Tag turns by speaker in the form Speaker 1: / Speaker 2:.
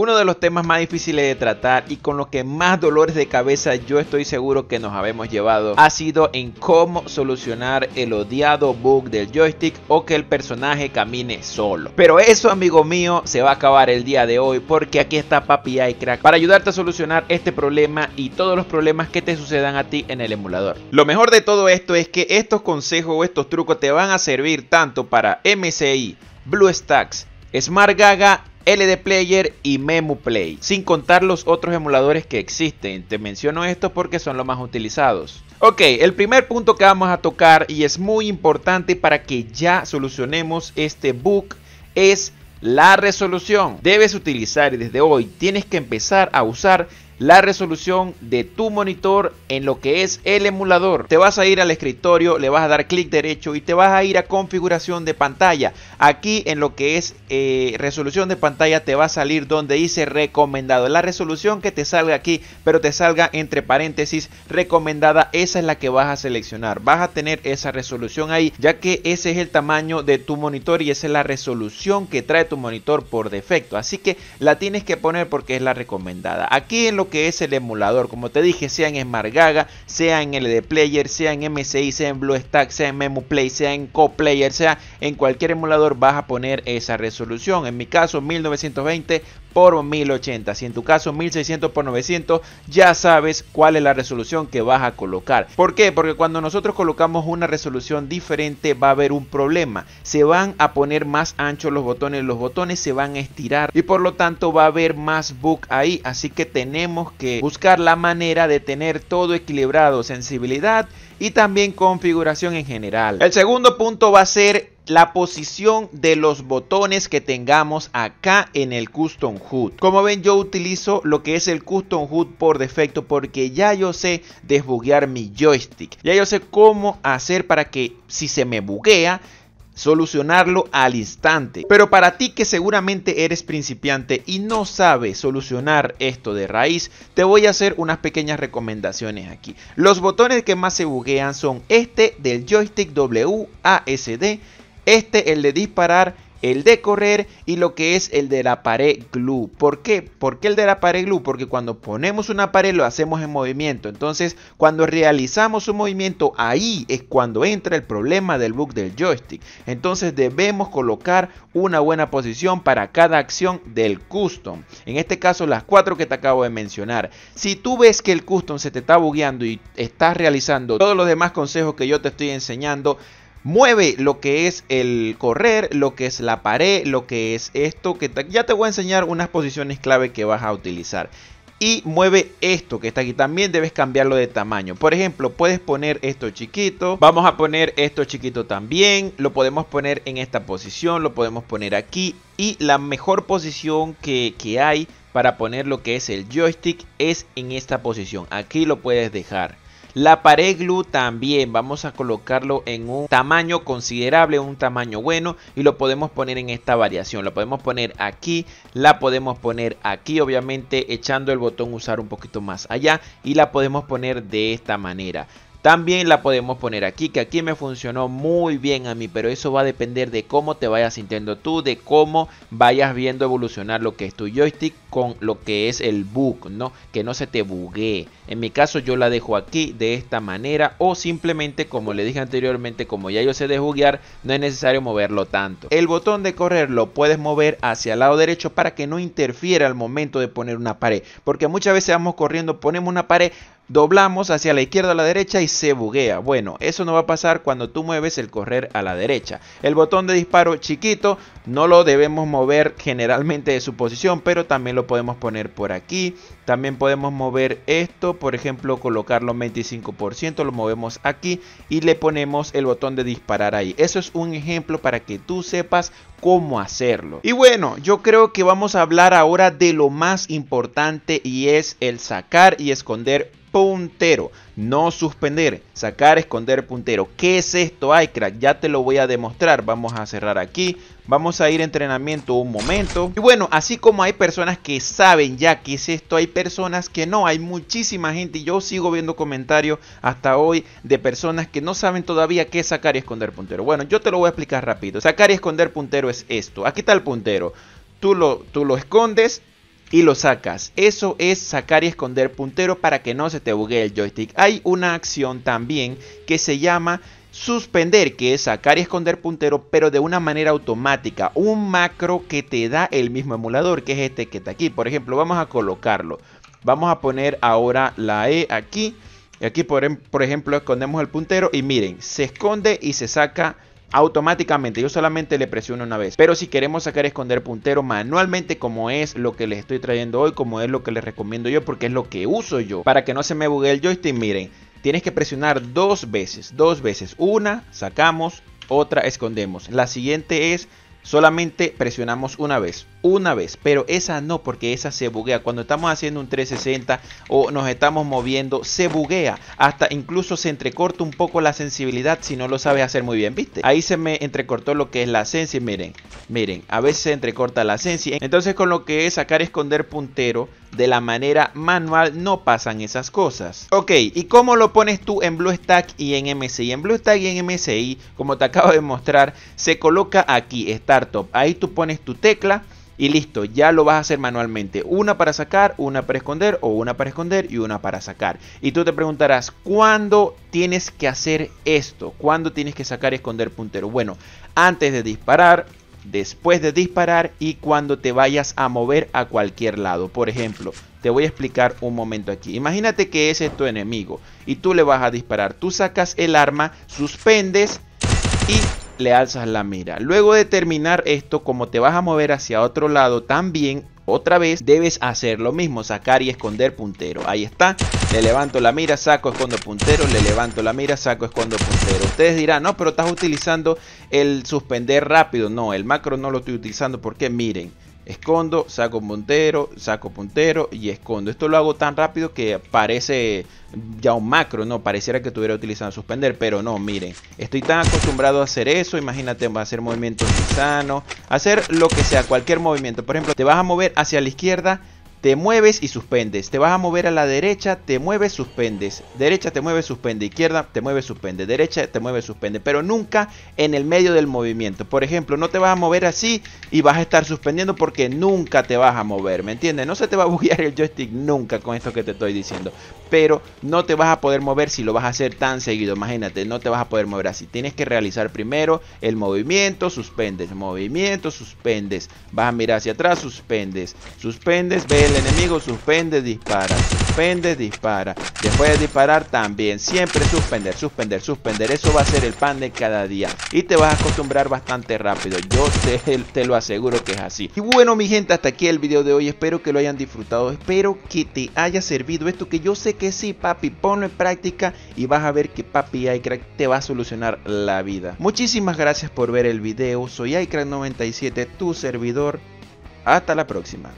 Speaker 1: Uno de los temas más difíciles de tratar y con los que más dolores de cabeza yo estoy seguro que nos habemos llevado ha sido en cómo solucionar el odiado bug del joystick o que el personaje camine solo. Pero eso amigo mío se va a acabar el día de hoy porque aquí está Papi iCrack para ayudarte a solucionar este problema y todos los problemas que te sucedan a ti en el emulador. Lo mejor de todo esto es que estos consejos o estos trucos te van a servir tanto para MCI, BlueStacks, Smart Gaga, LD Player y Memu Play, sin contar los otros emuladores que existen. Te menciono estos porque son los más utilizados. Ok, el primer punto que vamos a tocar y es muy importante para que ya solucionemos este bug es la resolución. Debes utilizar y desde hoy tienes que empezar a usar la resolución de tu monitor en lo que es el emulador. Te vas a ir al escritorio, le vas a dar clic derecho y te vas a ir a configuración de pantalla. Aquí en lo que es eh, resolución de pantalla te va a salir donde dice recomendado. La resolución que te salga aquí, pero te salga entre paréntesis recomendada, esa es la que vas a seleccionar. Vas a tener esa resolución ahí, ya que ese es el tamaño de tu monitor y esa es la resolución que trae tu monitor por defecto. Así que la tienes que poner porque es la recomendada. Aquí en lo que es el emulador. Como te dije, sea en Smargaga, sea en LD Player, sea en MSI, sea en BlueStack, sea en Play, sea en CoPlayer, sea en cualquier emulador vas a poner esa resolución. En mi caso, 1920 por 1080. Si en tu caso 1600 por 900, ya sabes cuál es la resolución que vas a colocar. ¿Por qué? Porque cuando nosotros colocamos una resolución diferente va a haber un problema. Se van a poner más anchos los botones, los botones se van a estirar y por lo tanto va a haber más bug ahí. Así que tenemos que buscar la manera de tener todo equilibrado, sensibilidad y también configuración en general. El segundo punto va a ser la posición de los botones que tengamos acá en el Custom Hood Como ven yo utilizo lo que es el Custom Hood por defecto porque ya yo sé desbuguear mi joystick. Ya yo sé cómo hacer para que si se me buguea solucionarlo al instante. Pero para ti que seguramente eres principiante y no sabes solucionar esto de raíz, te voy a hacer unas pequeñas recomendaciones aquí. Los botones que más se buguean son este del joystick WASD este, el de disparar, el de correr y lo que es el de la pared glue. ¿Por qué? ¿Por qué el de la pared glue? Porque cuando ponemos una pared lo hacemos en movimiento. Entonces, cuando realizamos un movimiento, ahí es cuando entra el problema del bug del joystick. Entonces, debemos colocar una buena posición para cada acción del custom. En este caso, las cuatro que te acabo de mencionar. Si tú ves que el custom se te está bugueando y estás realizando todos los demás consejos que yo te estoy enseñando, mueve lo que es el correr, lo que es la pared, lo que es esto, que ya te voy a enseñar unas posiciones clave que vas a utilizar. Y mueve esto que está aquí. También debes cambiarlo de tamaño. Por ejemplo, puedes poner esto chiquito. Vamos a poner esto chiquito también. Lo podemos poner en esta posición. Lo podemos poner aquí. Y la mejor posición que, que hay para poner lo que es el joystick es en esta posición. Aquí lo puedes dejar. La pared glue también vamos a colocarlo en un tamaño considerable, un tamaño bueno y lo podemos poner en esta variación. Lo podemos poner aquí, la podemos poner aquí obviamente echando el botón usar un poquito más allá y la podemos poner de esta manera. También la podemos poner aquí, que aquí me funcionó muy bien a mí, pero eso va a depender de cómo te vayas sintiendo tú, de cómo vayas viendo evolucionar lo que es tu joystick con lo que es el bug, ¿no? Que no se te buguee. En mi caso yo la dejo aquí de esta manera o simplemente como le dije anteriormente, como ya yo sé de buguear no es necesario moverlo tanto. El botón de correr lo puedes mover hacia el lado derecho para que no interfiera al momento de poner una pared, porque muchas veces vamos corriendo, ponemos una pared, doblamos hacia la izquierda o la derecha y se buguea. Bueno, eso no va a pasar cuando tú mueves el correr a la derecha. El botón de disparo chiquito no lo debemos mover generalmente de su posición, pero también lo podemos poner por aquí. También podemos mover esto, por ejemplo, colocarlo 25%, lo movemos aquí y le ponemos el botón de disparar ahí. Eso es un ejemplo para que tú sepas cómo hacerlo. Y bueno, yo creo que vamos a hablar ahora de lo más importante y es el sacar y esconder puntero. No suspender, sacar, esconder puntero. ¿Qué es esto, crack Ya te lo voy a demostrar. Vamos a cerrar aquí. Vamos a ir a entrenamiento un momento. Y bueno, así como hay personas que saben ya qué es esto, hay personas que no. Hay muchísima gente y yo sigo viendo comentarios hasta hoy de personas que no saben todavía qué es sacar y esconder puntero. Bueno, yo te lo voy a explicar rápido. Sacar y esconder puntero es esto. Aquí está el puntero. Tú lo, tú lo escondes y lo sacas. Eso es sacar y esconder puntero para que no se te buguee el joystick. Hay una acción también que se llama suspender, que es sacar y esconder puntero, pero de una manera automática. Un macro que te da el mismo emulador, que es este que está aquí. Por ejemplo, vamos a colocarlo. Vamos a poner ahora la E aquí. Y aquí, por, em, por ejemplo, escondemos el puntero y miren, se esconde y se saca automáticamente. Yo solamente le presiono una vez. Pero si queremos sacar esconder puntero manualmente como es lo que les estoy trayendo hoy, como es lo que les recomiendo yo, porque es lo que uso yo. Para que no se me bugue el joystick, miren, tienes que presionar dos veces, dos veces. Una, sacamos, otra, escondemos. La siguiente es solamente presionamos una vez una vez, pero esa no, porque esa se buguea. Cuando estamos haciendo un 360 o nos estamos moviendo, se buguea. Hasta incluso se entrecorta un poco la sensibilidad si no lo sabes hacer muy bien, ¿viste? Ahí se me entrecortó lo que es la sensi, miren, miren, a veces se entrecorta la sensi. Entonces con lo que es sacar esconder puntero de la manera manual no pasan esas cosas. Ok, ¿y cómo lo pones tú en BlueStack y en MSI? En BlueStack y en MSI, como te acabo de mostrar, se coloca aquí, Startup, Ahí tú pones tu tecla y listo, ya lo vas a hacer manualmente. Una para sacar, una para esconder o una para esconder y una para sacar. Y tú te preguntarás, ¿cuándo tienes que hacer esto? ¿Cuándo tienes que sacar y esconder puntero? Bueno, antes de disparar, después de disparar y cuando te vayas a mover a cualquier lado. Por ejemplo, te voy a explicar un momento aquí. Imagínate que ese es tu enemigo y tú le vas a disparar. Tú sacas el arma, suspendes y le alzas la mira. Luego de terminar esto, como te vas a mover hacia otro lado también, otra vez debes hacer lo mismo, sacar y esconder puntero. Ahí está, le levanto la mira, saco, escondo puntero, le levanto la mira, saco, escondo puntero. Ustedes dirán, no, pero estás utilizando el suspender rápido. No, el macro no lo estoy utilizando porque miren, escondo, saco puntero, saco puntero y escondo. Esto lo hago tan rápido que parece ya un macro, ¿no? Pareciera que estuviera utilizando suspender, pero no, miren. Estoy tan acostumbrado a hacer eso, imagínate, va a hacer movimientos sanos, hacer lo que sea, cualquier movimiento. Por ejemplo, te vas a mover hacia la izquierda te mueves y suspendes. Te vas a mover a la derecha, te mueves, suspendes. Derecha, te mueves, suspende. Izquierda, te mueves, suspende. Derecha, te mueves, suspende. Pero nunca en el medio del movimiento. Por ejemplo, no te vas a mover así y vas a estar suspendiendo porque nunca te vas a mover. ¿Me entiendes? No se te va a buguear el joystick nunca con esto que te estoy diciendo pero no te vas a poder mover si lo vas a hacer tan seguido. Imagínate, no te vas a poder mover así. Tienes que realizar primero el movimiento, suspendes, movimiento, suspendes. Vas a mirar hacia atrás, suspendes, suspendes, ve el enemigo, suspendes, dispara. Suspende, dispara. Después de disparar también, siempre suspender, suspender, suspender. Eso va a ser el pan de cada día. Y te vas a acostumbrar bastante rápido. Yo te, te lo aseguro que es así. Y bueno mi gente, hasta aquí el video de hoy. Espero que lo hayan disfrutado. Espero que te haya servido esto que yo sé que sí, papi. Ponlo en práctica y vas a ver que papi iCrack te va a solucionar la vida. Muchísimas gracias por ver el video. Soy iCrack97, tu servidor. Hasta la próxima.